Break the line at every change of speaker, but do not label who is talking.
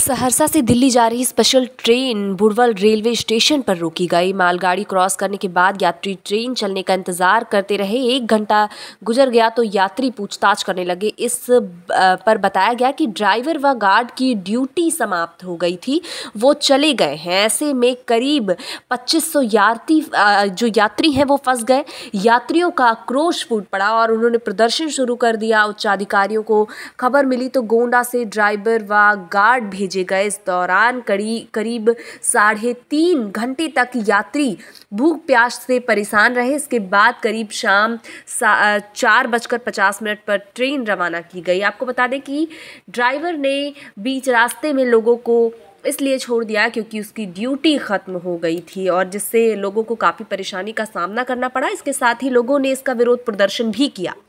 सहरसा से दिल्ली जा रही special train Burhwal railway station पर रोकी गई मालगाड़ी क्रॉस करने के बाद यात्री ट्रेन चलने का इंतजार करते रहे एक घंटा गुजर गया तो यात्री पूछताछ करने लगे इस पर बताया गया कि ड्राइवर व गार्ड की ड्यूटी समाप्त हो गई थी वो चले गए हैं ऐसे में करीब 2500 यात्री जो यात्री हैं वो फंस गए यात्रियों का आक्रोश फूट पड़ा और उन्होंने प्रदर्शन शुरू कर दिया उच्चाधिकारियों को खबर मिली तो गोंडा से ड्राइवर व गार्ड भी भेजे गए इस दौरान करी, करीब साढ़े तीन घंटे तक यात्री भूख प्यास से परेशान रहे इसके बाद करीब शाम चार बजकर पचास मिनट पर ट्रेन रवाना की गई आपको बता दें कि ड्राइवर ने बीच रास्ते में लोगों को इसलिए छोड़ दिया क्योंकि उसकी ड्यूटी ख़त्म हो गई थी और जिससे लोगों को काफ़ी परेशानी का सामना करना पड़ा इसके साथ ही लोगों ने इसका विरोध प्रदर्शन भी किया